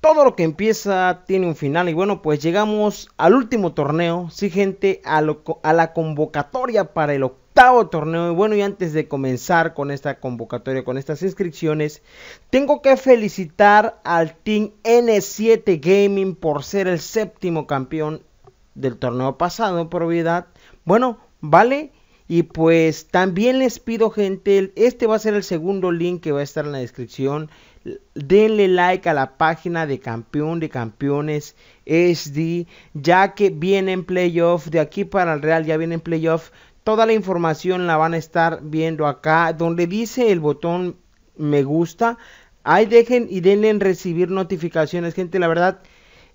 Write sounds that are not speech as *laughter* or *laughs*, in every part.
Todo lo que empieza tiene un final y bueno, pues llegamos al último torneo, sí gente, a, a la convocatoria para el octavo torneo. Y bueno, y antes de comenzar con esta convocatoria, con estas inscripciones, tengo que felicitar al Team N7 Gaming por ser el séptimo campeón del torneo pasado, Por obviedad Bueno, vale y pues también les pido gente, este va a ser el segundo link que va a estar en la descripción. Denle like a la página de campeón de campeones SD, ya que vienen playoff, de aquí para el Real ya vienen playoff. Toda la información la van a estar viendo acá, donde dice el botón me gusta. Ahí dejen y denle en recibir notificaciones, gente, la verdad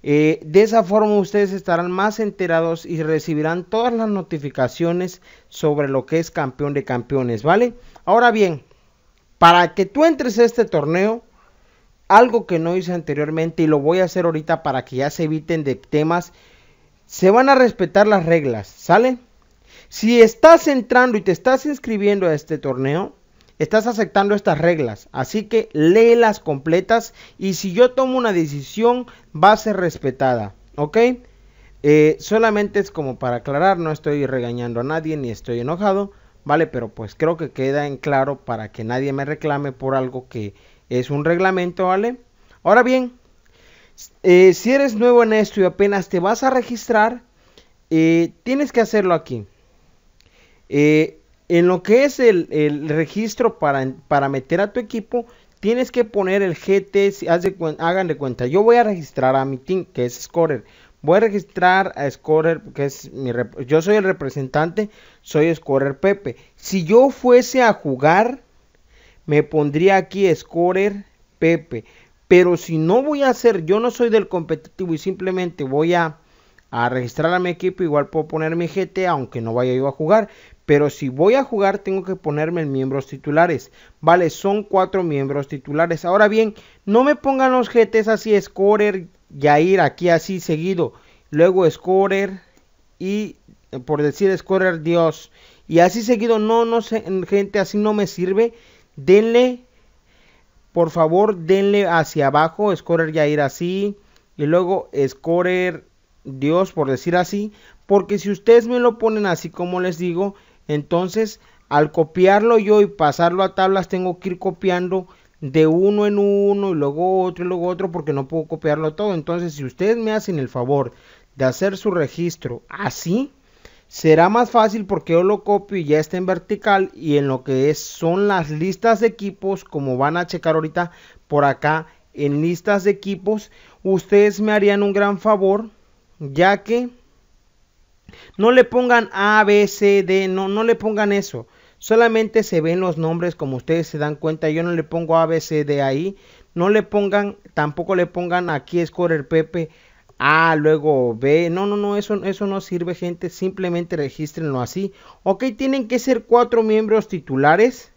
eh, de esa forma ustedes estarán más enterados y recibirán todas las notificaciones sobre lo que es campeón de campeones, ¿vale? Ahora bien, para que tú entres a este torneo, algo que no hice anteriormente y lo voy a hacer ahorita para que ya se eviten de temas, se van a respetar las reglas, ¿sale? Si estás entrando y te estás inscribiendo a este torneo, Estás aceptando estas reglas, así que léelas completas y si yo tomo una decisión va a ser respetada, ¿ok? Eh, solamente es como para aclarar, no estoy regañando a nadie ni estoy enojado, ¿vale? Pero pues creo que queda en claro para que nadie me reclame por algo que es un reglamento, ¿vale? Ahora bien, eh, si eres nuevo en esto y apenas te vas a registrar, eh, tienes que hacerlo aquí. En lo que es el, registro para, meter a tu equipo, tienes que poner el GT, si hagan de cuenta, yo voy a registrar a mi team, que es Scorer. Voy a registrar a Scorer, que es mi yo soy el representante, soy Scorer Pepe. Si yo fuese a jugar, me pondría aquí Scorer Pepe. Pero si no voy a hacer, yo no soy del competitivo y simplemente voy a, a registrar a mi equipo, igual puedo poner mi GT, aunque no vaya yo a jugar. Pero si voy a jugar tengo que ponerme en miembros titulares. Vale, son cuatro miembros titulares. Ahora bien, no me pongan los GTs así, Scorer, Yair, aquí así seguido. Luego Scorer y, por decir Scorer, Dios. Y así seguido, no, no sé, gente, así no me sirve. Denle, por favor, denle hacia abajo, Scorer, Yair, así. Y luego Scorer, Dios, por decir así. Porque si ustedes me lo ponen así como les digo, entonces, al copiarlo yo y pasarlo a tablas, tengo que ir copiando de uno en uno y luego otro y luego otro porque no puedo copiarlo todo. Entonces, si ustedes me hacen el favor de hacer su registro así, será más fácil porque yo lo copio y ya está en vertical y en lo que es, son las listas de equipos, como van a checar ahorita por acá en listas de equipos, ustedes me harían un gran favor ya que no le pongan A, B, C, D, no, no le pongan eso. Solamente se ven los nombres como ustedes se dan cuenta. Yo no le pongo A, B, C, D ahí. No le pongan, tampoco le pongan aquí Scorer Pepe A, luego B. No, no, no, eso, eso no sirve gente. Simplemente regístrenlo así. Ok, tienen que ser cuatro miembros titulares.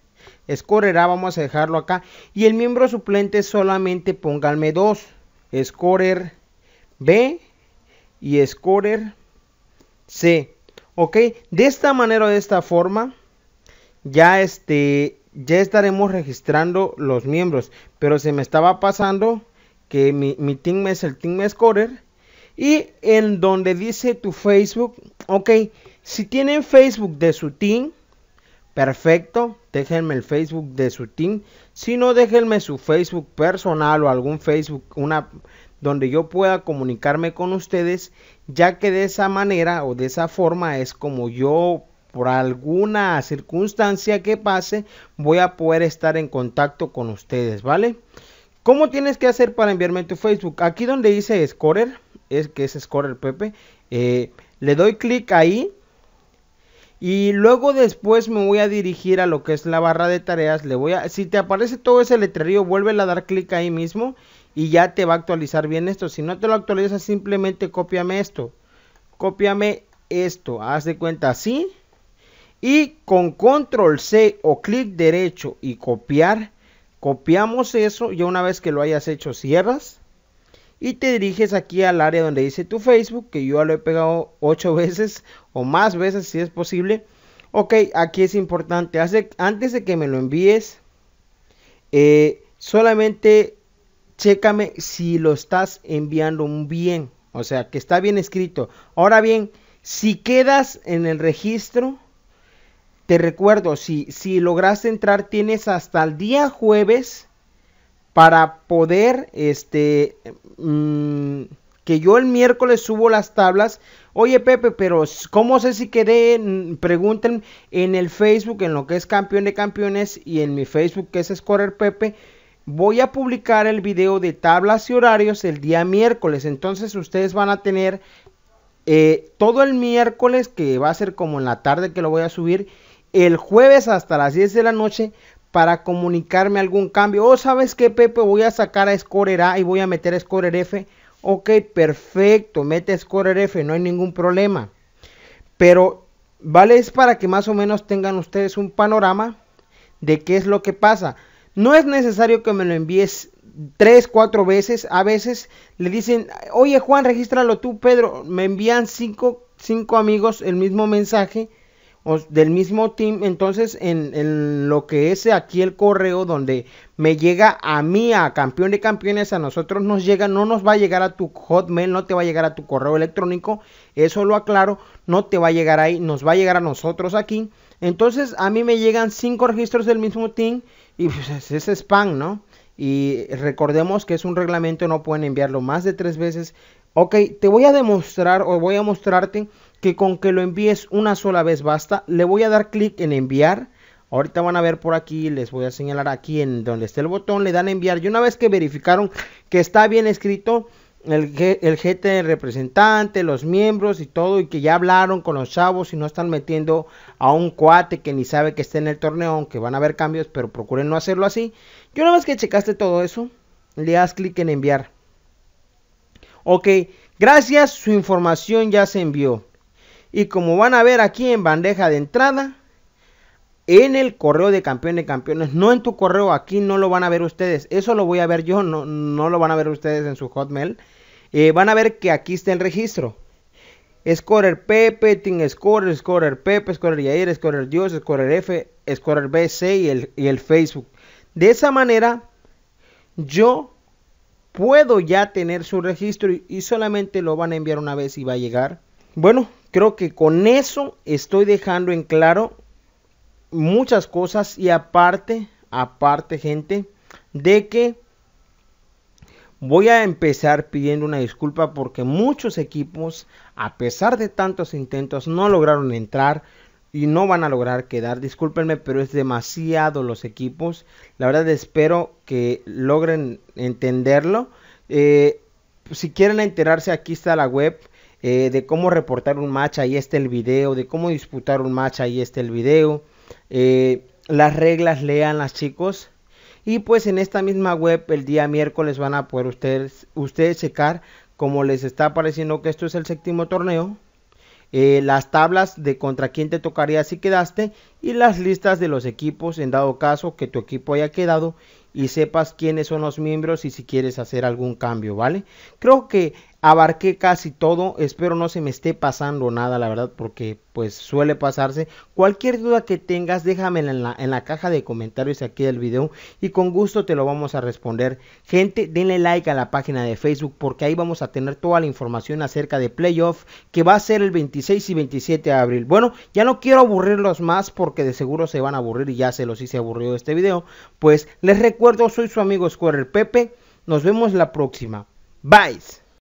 Scorer A, vamos a dejarlo acá. Y el miembro suplente solamente pónganme dos. Scorer B y Scorer sí Ok, de esta manera o de esta forma, ya este, ya estaremos registrando los miembros. Pero se me estaba pasando que mi, mi team es el team scorer. Y en donde dice tu Facebook, ok, si tienen Facebook de su team, perfecto, déjenme el Facebook de su team. Si no, déjenme su Facebook personal o algún Facebook, una donde yo pueda comunicarme con ustedes, ya que de esa manera o de esa forma es como yo por alguna circunstancia que pase voy a poder estar en contacto con ustedes, ¿vale? ¿Cómo tienes que hacer para enviarme tu Facebook? Aquí donde dice Scorer, es que es Scorer Pepe, eh, le doy clic ahí y luego después me voy a dirigir a lo que es la barra de tareas. Le voy a, si te aparece todo ese letrerío, vuelve a dar clic ahí mismo y ya te va a actualizar bien esto. Si no te lo actualizas simplemente cópiame esto. Cópiame esto, haz de cuenta así. Y con control C o clic derecho y copiar, copiamos eso. Ya una vez que lo hayas hecho, cierras. Y te diriges aquí al área donde dice tu Facebook, que yo lo he pegado 8 *laughs* veces o más veces si es posible. Ok, aquí es importante, antes de que me lo envíes, eh, solamente chécame si lo estás enviando bien, o sea, que está bien escrito. Ahora bien, si quedas en el registro, te recuerdo, si, si lograste entrar, tienes hasta el día jueves para poder, este, mm, que yo el miércoles subo las tablas. Oye Pepe, pero ¿cómo sé si quedé? Pregunten en el Facebook, en lo que es Campeón de Campeones y en mi Facebook que es Scorer Pepe voy a publicar el video de tablas y horarios el día miércoles. Entonces ustedes van a tener eh, todo el miércoles, que va a ser como en la tarde que lo voy a subir, el jueves hasta las 10 de la noche para comunicarme algún cambio. O oh, sabes que Pepe, voy a sacar a Scorer A y voy a meter Scorer F. Ok, perfecto, mete Scorer F, no hay ningún problema. Pero vale es para que más o menos tengan ustedes un panorama de qué es lo que pasa. No es necesario que me lo envíes tres, cuatro veces. A veces le dicen, oye Juan, regístralo tú, Pedro. Me envían cinco, amigos el mismo mensaje o del mismo team. Entonces, en, en, lo que es aquí el correo donde me llega a mí, a campeón de campeones, a nosotros nos llega, no nos va a llegar a tu hotmail, no te va a llegar a tu correo electrónico. Eso lo aclaro, no te va a llegar ahí, nos va a llegar a nosotros aquí. Entonces, a mí me llegan cinco registros del mismo team y pues, es spam, ¿no? Y recordemos que es un reglamento, no pueden enviarlo más de tres veces. Ok, te voy a demostrar o voy a mostrarte que con que lo envíes una sola vez basta. Le voy a dar clic en enviar. Ahorita van a ver por aquí, les voy a señalar aquí en donde está el botón, le dan enviar. Y una vez que verificaron que está bien escrito, el, el representante, los miembros y todo, y que ya hablaron con los chavos y no están metiendo a un cuate que ni sabe que esté en el torneo, aunque van a haber cambios, pero procuren no hacerlo así. Yo una vez que checaste todo eso, le das clic en enviar. Ok, gracias, su información ya se envió. Y como van a ver aquí en bandeja de entrada, en el correo de campeón de campeones, no en tu correo, aquí no lo van a ver ustedes, eso lo voy a ver yo, no, no lo van a ver ustedes en su hotmail, eh, van a ver que aquí está el registro. Scorer Pepe, Team Scorer, Scorer Pepe, Scorer Yair, Scorer Dios, Scorer F, Scorer BC y el, y el Facebook. De esa manera, yo puedo ya tener su registro y solamente lo van a enviar una vez y va a llegar. Bueno, creo que con eso estoy dejando en claro muchas cosas y aparte, aparte gente, de que voy a empezar pidiendo una disculpa porque muchos equipos, a pesar de tantos intentos, no lograron entrar y no van a lograr quedar. Discúlpenme, pero es demasiado los equipos. La verdad espero que logren entenderlo. Eh, si quieren enterarse, aquí está la web. Eh, de cómo reportar un match, ahí está el video. De cómo disputar un match, ahí está el video. Eh, las reglas lean las chicos. Y pues en esta misma web el día miércoles van a poder ustedes, ustedes checar como les está pareciendo que esto es el séptimo torneo. Eh, las tablas de contra quién te tocaría si quedaste y las listas de los equipos en dado caso que tu equipo haya quedado y sepas quiénes son los miembros y si quieres hacer algún cambio, ¿vale? Creo que abarqué casi todo. Espero no se me esté pasando nada, la verdad, porque pues suele pasarse. Cualquier duda que tengas, déjamela en la, caja de comentarios aquí del video y con gusto te lo vamos a responder. Gente, denle like a la página de Facebook porque ahí vamos a tener toda la información acerca de playoff que va a ser el 26 y 27 de abril. Bueno, ya no quiero aburrirlos más porque de seguro se van a aburrir y ya se los hice aburrido este video. Pues les recuerdo, soy su amigo Square Pepe. Nos vemos la próxima. Bye.